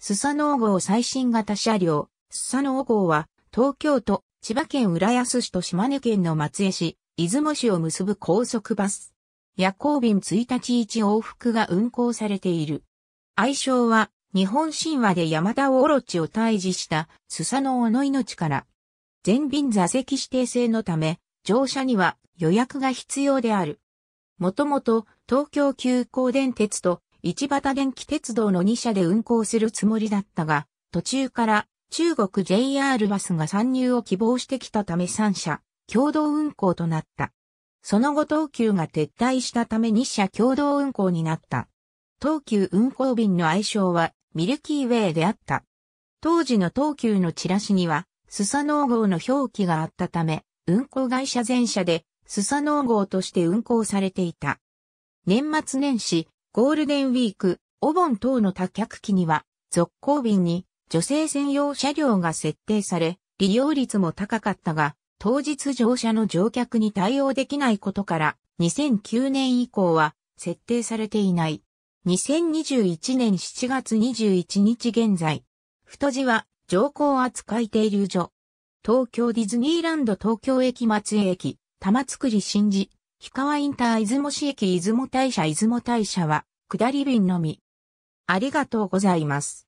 スサノー号最新型車両、スサノー号は、東京都、千葉県浦安市と島根県の松江市、出雲市を結ぶ高速バス。夜行便1日1往復が運行されている。愛称は、日本神話で山田オロチを退治したスサノーの命から。全便座席指定制のため、乗車には予約が必要である。もともと東京急行電鉄と一畑電気鉄道の2社で運行するつもりだったが、途中から中国 JR バスが参入を希望してきたため3社、共同運行となった。その後東急が撤退したため2社共同運行になった。東急運行便の愛称はミルキーウェイであった。当時の東急のチラシには、スサノー号の表記があったため、運行会社全社でスサノー号として運行されていた。年末年始、ゴールデンウィーク、お盆等の多客機には、続行便に女性専用車両が設定され、利用率も高かったが、当日乗車の乗客に対応できないことから、2009年以降は設定されていない。2021年7月21日現在、太字は乗降扱い停留所。東京ディズニーランド東京駅松江駅、玉造新寺、氷川インター出雲市駅出雲大社出雲大社は、下り便のみ。ありがとうございます。